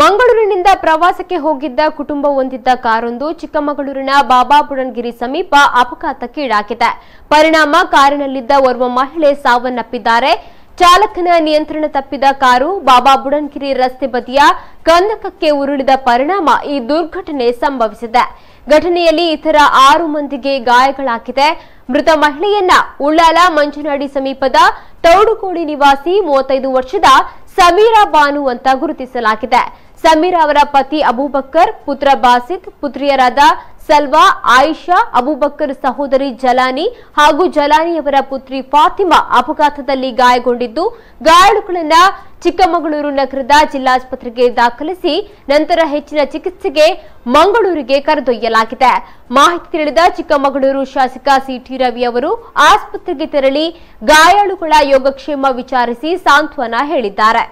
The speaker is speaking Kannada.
ಮಂಗಳೂರಿನಿಂದ ಪ್ರವಾಸಕ್ಕೆ ಹೋಗಿದ್ದ ಕುಟುಂಬ ಹೊಂದಿದ್ದ ಕಾರೊಂದು ಚಿಕ್ಕಮಗಳೂರಿನ ಬಾಬಾ ಬುಡನ್ಗಿರಿ ಸಮೀಪ ಅಪಘಾತಕ್ಕೀಡಾಗಿದೆ ಪರಿಣಾಮ ಕಾರಿನಲ್ಲಿದ್ದ ಓರ್ವ ಮಹಿಳೆ ಸಾವನ್ನಪ್ಪಿದ್ದಾರೆ ಚಾಲಕನ ನಿಯಂತ್ರಣ ತಪ್ಪಿದ ಕಾರು ಬಾಬಾ ಬುಡನ್ಗಿರಿ ರಸ್ತೆ ಬದಿಯ ಕಂದಕಕ್ಕೆ ಉರುಳಿದ ಪರಿಣಾಮ ಈ ದುರ್ಘಟನೆ ಸಂಭವಿಸಿದೆ ಘಟನೆಯಲ್ಲಿ ಇತರ ಆರು ಮಂದಿಗೆ ಗಾಯಗಳಾಗಿದೆ ಮೃತ ಮಹಿಳೆಯನ್ನ ಉಳ್ಳಾಲ ಮಂಜುನಾಡಿ ಸಮೀಪದ ತೌಡುಕೋಡಿ ನಿವಾಸಿ ಮೂವತ್ತೈದು ವರ್ಷದ ಸಮೀರಾ ಬಾನು ಅಂತ ಗುರುತಿಸಲಾಗಿದೆ ಸಮೀರಾ ಅವರ ಪತಿ ಅಬೂಬಕ್ಕರ್ ಪುತ್ರ ಬಾಸಿತ್ ಪುತ್ರಿಯರಾದ ಸಲ್ವಾ ಆಯಿಷಾ ಅಬೂಬಕ್ಕರ್ ಸಹೋದರಿ ಜಲಾನಿ ಹಾಗೂ ಜಲಾನಿಯವರ ಪುತ್ರಿ ಫಾತಿಮಾ ಅಪಘಾತದಲ್ಲಿ ಗಾಯಗೊಂಡಿದ್ದು ಗಾಯಾಳುಗಳನ್ನ ಚಿಕ್ಕಮಗಳೂರು ನಗರದ ಜಿಲ್ಲಾಸ್ಪತ್ರೆಗೆ ದಾಖಲಿಸಿ ನಂತರ ಹೆಚ್ಚಿನ ಚಿಕಿತ್ಸೆಗೆ ಮಂಗಳೂರಿಗೆ ಕರೆದೊಯ್ಯಲಾಗಿದೆ ಮಾಹಿತಿ ತಿಳಿದ ಚಿಕ್ಕಮಗಳೂರು ಶಾಸಕ ಸಿಟಿ ರವಿ ಅವರು ಆಸ್ಪತ್ರೆಗೆ ತೆರಳಿ ಗಾಯಾಳುಗಳ ಯೋಗಕ್ಷೇಮ ವಿಚಾರಿಸಿ ಸಾಂತ್ವನ ಹೇಳಿದ್ದಾರೆ